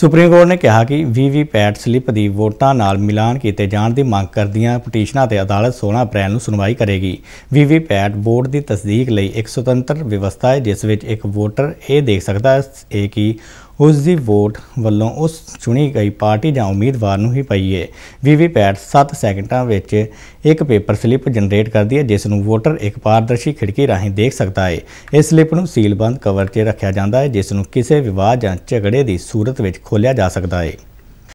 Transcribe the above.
supreme court ਨੇ ਕਿਹਾ ਕਿ ਪੈਟ ਸਲਿੱਪ ਦੀ ਵੋਟਾਂ ਨਾਲ ਮਿਲਾਨ ਕੀਤੇ ਜਾਣ ਦੀ ਮੰਗ ਕਰਦੀਆਂ ਪਟੀਸ਼ਨਾਂ ਤੇ ਅਦਾਲਤ 16 ਅਪ੍ਰੈਲ ਨੂੰ ਸੁਣਵਾਈ ਕਰੇਗੀ ਪੈਟ ਬੋਰਡ ਦੀ ਤਸਦੀਕ ਲਈ ਇੱਕ ਸੁਤੰਤਰ ਵਿਵਸਥਾ ਹੈ ਜਿਸ ਵਿੱਚ ਇੱਕ ਵੋਟਰ ਇਹ ਦੇਖ ਸਕਦਾ ਹੈ ਕਿ ਉਸ ਦੀ ਵੋਟ ਵੱਲੋਂ ਉਸ ਚੁਣੀ ਗਈ ਪਾਰਟੀ ਜਾਂ ਉਮੀਦਵਾਰ ਨੂੰ ਹੀ ਪਈ ਹੈ ਪੈਟ 7 ਸੈਕਿੰਡਾਂ ਵਿੱਚ ਇੱਕ ਪੇਪਰ ਸਲਿੱਪ ਜਨਰੇਟ ਕਰਦੀ ਹੈ ਜਿਸ ਨੂੰ ਵੋਟਰ ਇੱਕ ਪਾਰਦਰਸ਼ੀ ਖਿੜਕੀ ਰਾਹੀਂ ਦੇਖ ਸਕਦਾ ਹੈ ਇਸ ਸਲਿੱਪ ਨੂੰ ਸੀਲਬੰਦ ਕਵਰ 'ਚ ਰੱਖਿਆ ਜਾਂਦਾ ਹੈ ਜਿਸ ਨੂੰ ਕਿਸੇ ਵਿਵਾਦ ਜਾਂ ਝਗੜੇ ਦੀ ਸੂਰਤ ਵਿੱਚ ਖੋਲ੍ਹਿਆ ਜਾ ਸਕਦਾ ਹੈ